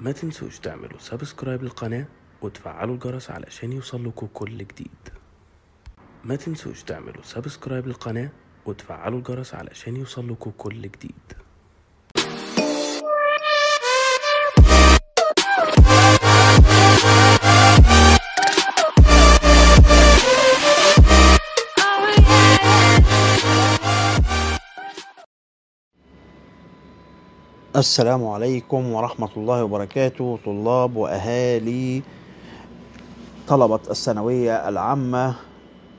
ما تنسوش تعملوا سبسكرايب للقناة وتفعلوا الجرس علشان يوصلكوا كل جديد ما تنسوش تعملوا سبسكرايب للقناة وتفعلوا الجرس علشان يوصلكوا كل جديد السلام عليكم ورحمة الله وبركاته طلاب وأهالي طلبة الثانوية العامة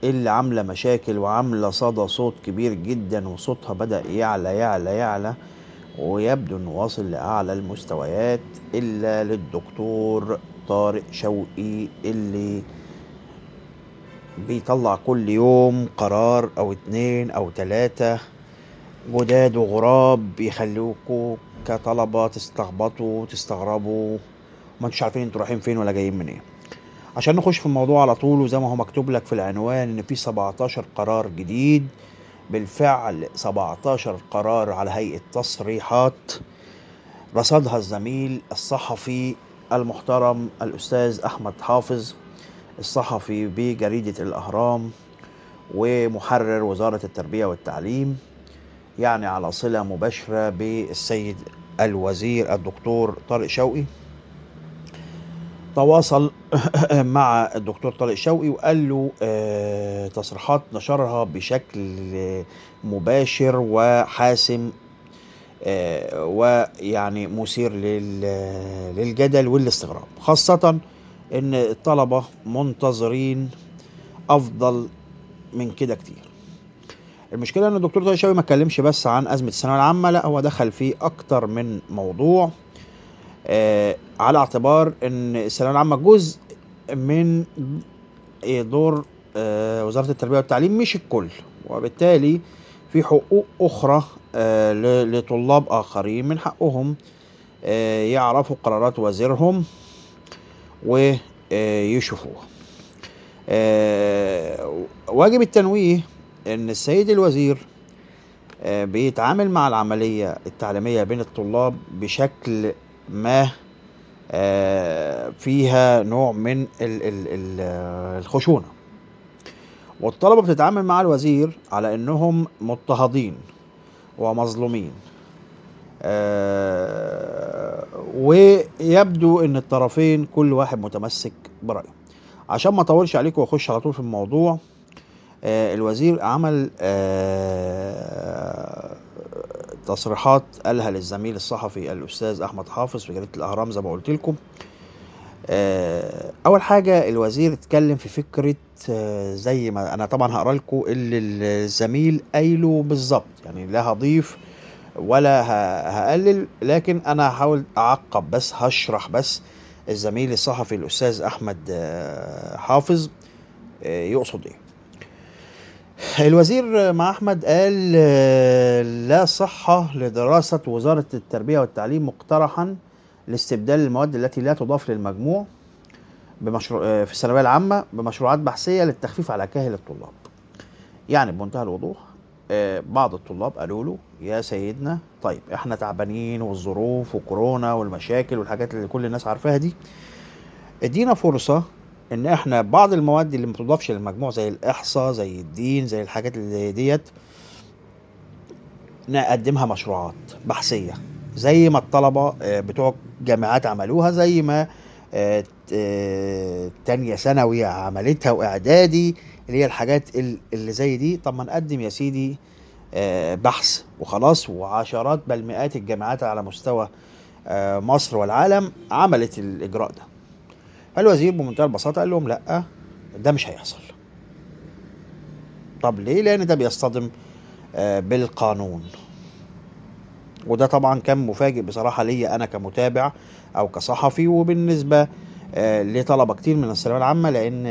اللي عاملة مشاكل وعاملة صدى صوت كبير جدا وصوتها بدأ يعلى يعلى يعلى ويبدو أنه واصل لأعلى المستويات إلا للدكتور طارق شوقي اللي بيطلع كل يوم قرار أو اتنين أو تلاتة جداد وغراب بيخلوكوا كطلبة تستخبطوا تستغربوا ما انتوش عارفين انتوا رايحين فين ولا جايين منين إيه. عشان نخش في الموضوع على طول وزي ما هو مكتوب لك في العنوان ان في 17 قرار جديد بالفعل 17 قرار على هيئة تصريحات رصدها الزميل الصحفي المحترم الأستاذ أحمد حافظ الصحفي بجريدة الأهرام ومحرر وزارة التربية والتعليم يعني على صلة مباشرة بالسيد الوزير الدكتور طارق شوقي تواصل مع الدكتور طارق شوقي وقال له آه، تصريحات نشرها بشكل آه، مباشر وحاسم آه، ويعني مثير للجدل والاستغراب خاصة ان الطلبة منتظرين افضل من كده كتير المشكله ان الدكتور طه شاوي ما اتكلمش بس عن ازمه الثانويه العامه لا هو دخل في اكتر من موضوع آه على اعتبار ان الثانويه العامه جزء من دور آه وزاره التربيه والتعليم مش الكل وبالتالي في حقوق اخرى آه لطلاب اخرين من حقهم آه يعرفوا قرارات وزيرهم ويشوفوها آه، آه، واجب التنويه ان السيد الوزير آه، بيتعامل مع العملية التعليمية بين الطلاب بشكل ما آه، فيها نوع من آه، الخشونة والطلبة بتتعامل مع الوزير على انهم مضطهدين ومظلومين ويبدو ان الطرفين كل واحد متمسك برأيه عشان ما اطولش عليكم واخش على طول في الموضوع آه، الوزير عمل آه، تصريحات قالها للزميل الصحفي الاستاذ احمد حافظ في جريده الاهرام زي ما قلت لكم آه، اول حاجه الوزير اتكلم في فكره زي ما انا طبعا هقرا لكم اللي الزميل قايله بالظبط يعني لا هضيف ولا هقلل لكن انا هحاول اعقب بس هشرح بس الزميل الصحفي الاستاذ احمد حافظ يقصد ايه الوزير مع أحمد قال آه، لا صحة لدراسة وزارة التربية والتعليم مقترحا لاستبدال المواد التي لا تضاف للمجموع بمشروع آه، في الثانوية العامة بمشروعات بحثية للتخفيف على كاهل الطلاب. يعني بمنتهى الوضوح آه، بعض الطلاب قالوا له يا سيدنا طيب احنا تعبانين والظروف وكورونا والمشاكل والحاجات اللي كل الناس عارفاها دي ادينا فرصة ان احنا بعض المواد اللي ما بتضافش للمجموع زي الاحصاء زي الدين زي الحاجات اللي ديت نقدمها مشروعات بحثيه زي ما الطلبه آه، بتوع جامعات عملوها زي ما آه، آه، تانية ثانوي عملتها واعدادي اللي هي الحاجات اللي زي دي طب ما نقدم يا سيدي بحث وخلاص وعشرات بل مئات الجامعات على مستوى مصر والعالم عملت الاجراء ده فالوزير بمنتهى البساطه قال لهم لا ده مش هيحصل طب ليه لان ده بيصطدم آه، بالقانون وده طبعا كان مفاجئ بصراحه ليا انا كمتابع او كصحفي وبالنسبه آه، لطلبه كتير من الثانويه العامه لان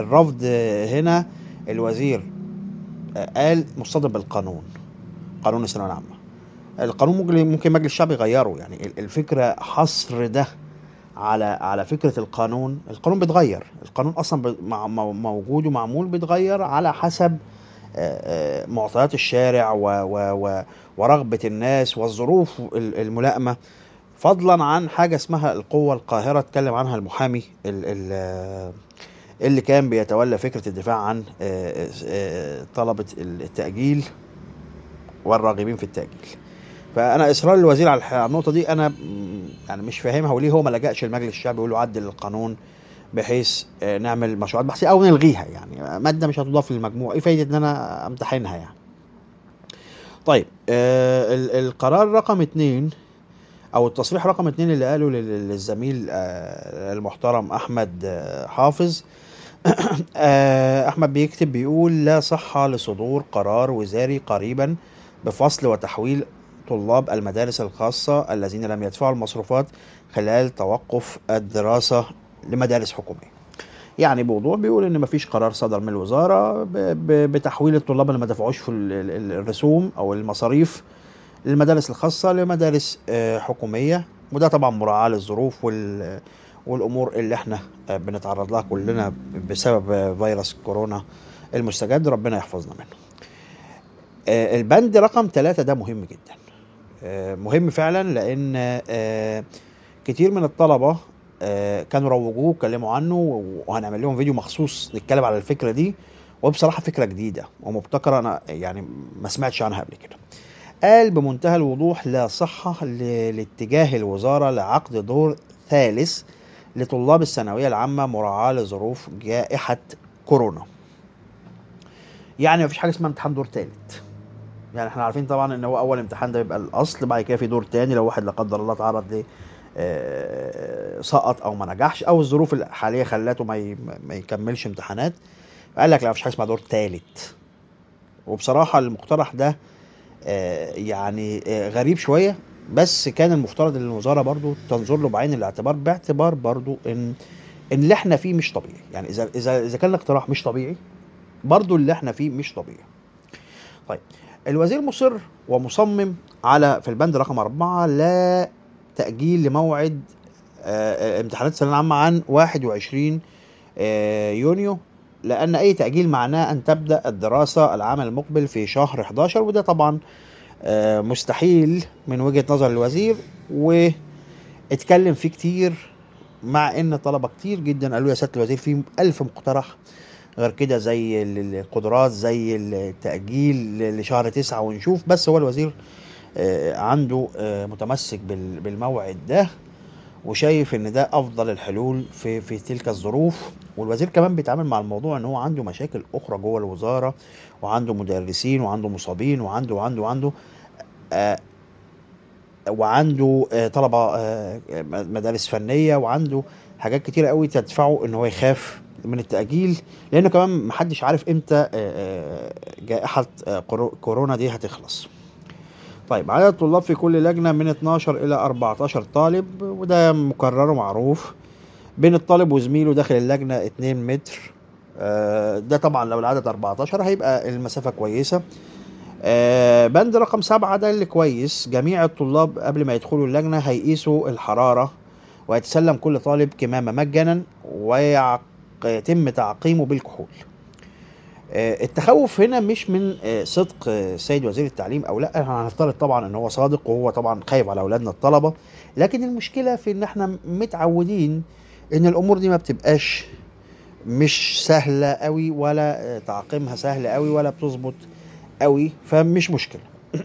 الرفض هنا الوزير آه، قال مصطدم بالقانون قانون الثانويه العامه القانون ممكن ممكن مجلس الشعب يغيره يعني الفكره حصر ده على على فكره القانون القانون بيتغير القانون اصلا موجود ومعمول بيتغير على حسب معطيات الشارع و و و ورغبه الناس والظروف الملائمه فضلا عن حاجه اسمها القوه القاهره اتكلم عنها المحامي اللي كان بيتولى فكره الدفاع عن طلبه التاجيل والراغبين في التاجيل فانا اصرار الوزير على النقطه دي انا يعني مش فاهمها وليه هو ما لجاش المجلس الشعبي يقول له عدل القانون بحيث آه، نعمل مشروعات بحثيه او نلغيها يعني ماده مش هتضاف للمجموع ايه فايده ان انا امتحنها يعني طيب آه القرار رقم اتنين او التصريح رقم اتنين اللي قاله للزميل آه المحترم احمد آه حافظ آه احمد بيكتب بيقول لا صحه لصدور قرار وزاري قريبا بفصل وتحويل طلاب المدارس الخاصة الذين لم يدفعوا المصروفات خلال توقف الدراسة لمدارس حكومية يعني بوضوح بيقول ان مفيش قرار صدر من الوزاره بتحويل الطلاب اللي ما دفعوش في الرسوم او المصاريف للمدارس الخاصه لمدارس آه، حكوميه وده طبعا مراعاه للظروف وال والامور اللي احنا آه، بنتعرض لها كلنا بسبب آه، فيروس كورونا المستجد ربنا يحفظنا منه البند رقم ثلاثة ده مهم جدا آه، مهم فعلا لان آه، كتير من الطلبه آه، كانوا روجوه واتكلموا عنه وهنعمل لهم فيديو مخصوص نتكلم على الفكره دي وبصراحه فكره جديده ومبتكره انا يعني ما سمعتش عنها قبل كده قال بمنتهى الوضوح لا صحة لاتجاه الوزارة لعقد دور ثالث لطلاب الثانوية العامة مراعاة لظروف جائحة كورونا يعني مفيش حاجة اسمها امتحان دور ثالث يعني احنا عارفين طبعا ان هو اول امتحان ده بيبقى الاصل بعد كده في دور تاني لو واحد لا قدر الله اتعرض ل آه، سقط او ما نجحش او الظروف الحاليه خلاته ما ما يكملش امتحانات قال لك لا مفيش حاجه اسمها دور تالت وبصراحه المقترح ده آه، يعني آه، غريب شويه بس كان المفترض ان الوزاره برضو تنظر له بعين الاعتبار باعتبار برضو ان ان اللي احنا فيه مش طبيعي يعني اذا اذا اذا كان الاقتراح مش طبيعي برضو اللي احنا فيه مش طبيعي طيب الوزير مصر ومصمم على في البند رقم أربعة لا تأجيل لموعد آه، آه، امتحانات الثانوية العامة عن 21 آه، يونيو لأن أي تأجيل معناه أن تبدأ الدراسة العام المقبل في شهر 11 وده طبعا مستحيل من وجهة نظر الوزير واتكلم فيه كتير مع ان طلبه كتير جدا قالوا يا سياده الوزير في ألف مقترح غير كده زي القدرات زي التأجيل لشهر تسعة ونشوف بس هو الوزير آه، عنده آه، متمسك بالموعد ده وشايف ان ده افضل الحلول في في تلك الظروف والوزير كمان بيتعامل مع الموضوع ان هو عنده مشاكل اخرى جوه الوزاره وعنده مدرسين وعنده مصابين وعنده وعنده وعنده آه، وعنده طلبه مدارس فنيه وعنده حاجات كتيره قوي تدفعه ان هو يخاف من التاجيل لانه كمان محدش عارف امتى آه، آه، جائحه آه، كورونا دي هتخلص طيب عدد الطلاب في كل لجنه من 12 الى 14 طالب وده مكرر ومعروف بين الطالب وزميله داخل اللجنه 2 متر ده طبعا لو العدد 14 هيبقى المسافه كويسه بند رقم سبعة ده اللي كويس جميع الطلاب قبل ما يدخلوا اللجنة هيقيسوا الحرارة ويتسلم كل طالب كمامة مجانا ويتم تعقيمه بالكحول آه، التخوف هنا مش من آه، صدق السيد آه، وزير التعليم او لا احنا هنفترض طبعا ان هو صادق وهو طبعا خايف على اولادنا الطلبه لكن المشكله في ان احنا متعودين ان الامور دي ما بتبقاش مش سهله قوي ولا تعقيمها سهل قوي ولا بتظبط قوي فمش مشكله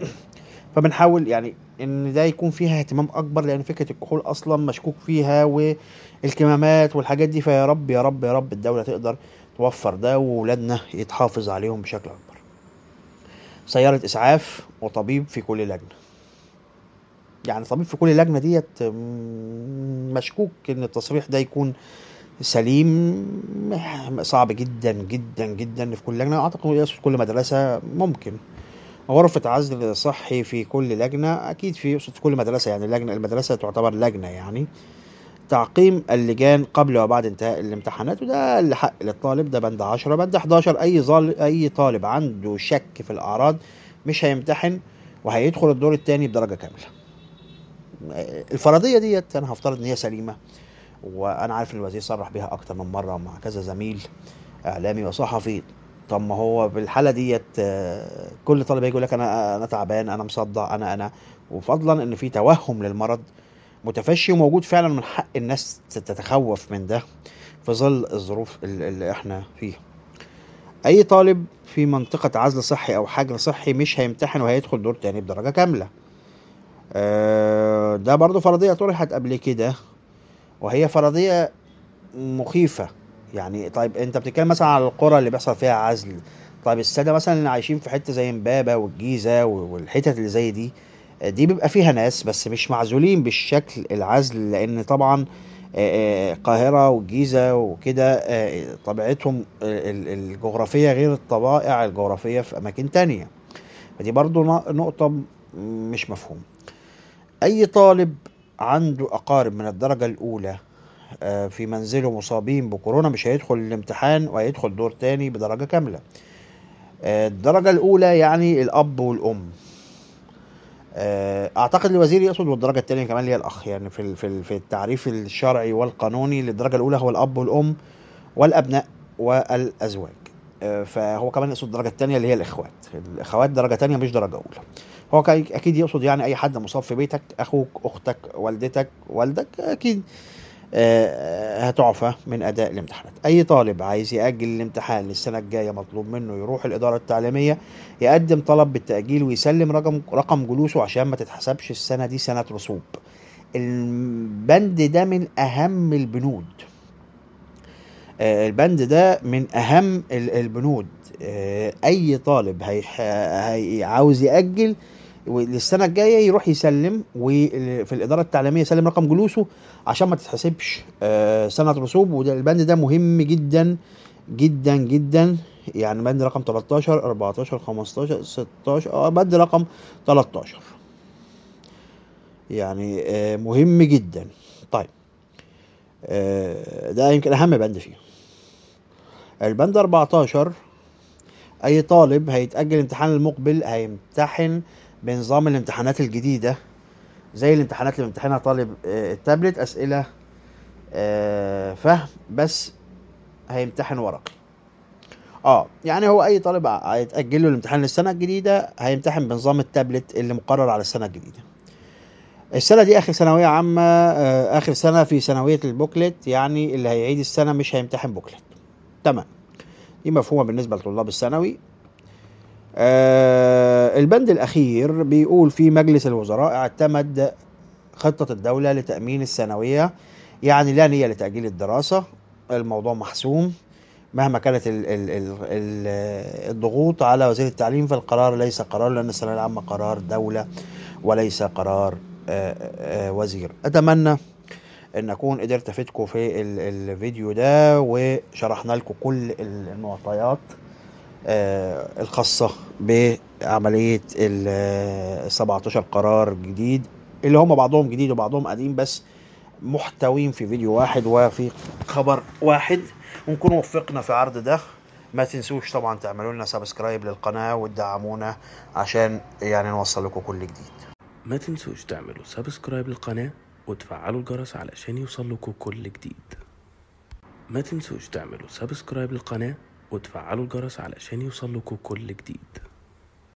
فبنحاول يعني ان ده يكون فيها اهتمام اكبر لان فكره الكحول اصلا مشكوك فيها والكمامات والحاجات دي فيا رب يا رب يا رب الدوله تقدر توفر ده واولادنا يتحافظ عليهم بشكل اكبر سياره اسعاف وطبيب في كل لجنه يعني طبيب في كل لجنه ديت مشكوك ان التصريح ده يكون سليم صعب جدا جدا جدا في كل لجنه اعتقد في كل مدرسه ممكن غرفة عزل صحي في كل لجنة أكيد في في كل مدرسة يعني لجنة المدرسة تعتبر لجنة يعني تعقيم اللجان قبل وبعد انتهاء الامتحانات وده اللي حق للطالب ده بند 10 بند 11 أي ظل أي طالب عنده شك في الأعراض مش هيمتحن وهيدخل الدور الثاني بدرجة كاملة الفرضية ديت أنا هفترض إن هي سليمة وأنا عارف إن الوزير صرح بيها أكتر من مرة مع كذا زميل إعلامي وصحفي طب ما هو بالحاله ديت آه، كل طالب هيجي يقول لك انا آه، انا تعبان انا مصدع انا انا وفضلا ان في توهم للمرض متفشي وموجود فعلا من حق الناس تتخوف من ده في ظل الظروف اللي احنا فيها اي طالب في منطقة عزل صحي او حجر صحي مش هيمتحن وهيدخل دور تاني بدرجة كاملة آه، ده برضو فرضية طرحت قبل كده وهي فرضية مخيفة يعني طيب انت بتتكلم مثلا على القرى اللي بيحصل فيها عزل طيب الساده مثلا اللي عايشين في حته زي امبابه والجيزه والحتت اللي زي دي دي بيبقى فيها ناس بس مش معزولين بالشكل العزل لان طبعا القاهرة والجيزة وكده طبيعتهم الجغرافية غير الطبائع الجغرافية في أماكن تانية فدي برضو نقطة مش مفهوم أي طالب عنده أقارب من الدرجة الأولى آه، في منزله مصابين بكورونا مش هيدخل الامتحان وهيدخل دور تاني بدرجة كاملة آه، الدرجة الأولى يعني الأب والأم آه، اعتقد الوزير يقصد والدرجه الثانيه كمان هي الاخ يعني في في التعريف الشرعي والقانوني للدرجه الاولى هو الاب والام والابناء والازواج فهو كمان يقصد الدرجه الثانيه اللي هي الاخوات الاخوات درجه ثانيه مش درجه اولى هو اكيد يقصد يعني اي حد مصاب في بيتك اخوك اختك والدتك والدك اكيد آه، آه، هتعفى من اداء الامتحانات اي طالب عايز ياجل الامتحان للسنه الجايه مطلوب منه يروح الاداره التعليميه يقدم طلب بالتاجيل ويسلم رقم رقم جلوسه عشان ما تتحسبش السنه دي سنه رسوب البند ده من اهم البنود آه، البند ده من اهم البنود اي طالب هي عاوز ياجل والسنه الجايه يروح يسلم وفي الاداره التعليميه يسلم رقم جلوسه عشان ما تتحسبش آه، سنه رسوب وده البند ده مهم جدا جدا جدا يعني بند رقم 13 14 15 16 اه بند رقم 13 يعني آه، مهم جدا طيب آه، ده يمكن اهم بند فيه البند 14 اي طالب هيتاجل امتحان المقبل هيمتحن بنظام الامتحانات الجديدة زي الامتحانات اللي بيمتحنها طالب آه، التابلت أسئلة آه، فهم بس هيمتحن ورقي اه يعني هو اي طالب هيتاجل له الامتحان للسنه الجديده هيمتحن بنظام التابلت اللي مقرر على السنه الجديده السنه دي اخر ثانويه عامه آه، اخر سنه في ثانويه البوكلت يعني اللي هيعيد السنه مش هيمتحن بوكلت تمام دي مفهومه بالنسبه لطلاب الثانوي آه البند الأخير بيقول في مجلس الوزراء اعتمد خطة الدولة لتأمين الثانوية يعني لا نية لتأجيل الدراسة الموضوع محسوم مهما كانت الضغوط على وزير التعليم فالقرار ليس قرار لأن الثانوية العامة قرار دولة وليس قرار آآ آه، آآ آه، وزير أتمنى ان اكون قدرت افيدكم في الفيديو ده وشرحنا لكم كل المعطيات آه، الخاصة بعملية ال 17 قرار جديد اللي هم بعضهم جديد وبعضهم قديم بس محتوين في فيديو واحد وفي خبر واحد ونكون وفقنا في عرض ده ما تنسوش طبعا تعملوا لنا سبسكرايب للقناة وتدعمونا عشان يعني نوصل لكم كل جديد ما تنسوش تعملوا سبسكرايب للقناة وتفعلوا الجرس علشان يوصل لكم كل جديد ما تنسوش تعملوا سبسكرايب للقناة وتفعلوا الجرس علشان يوصلكوا كل جديد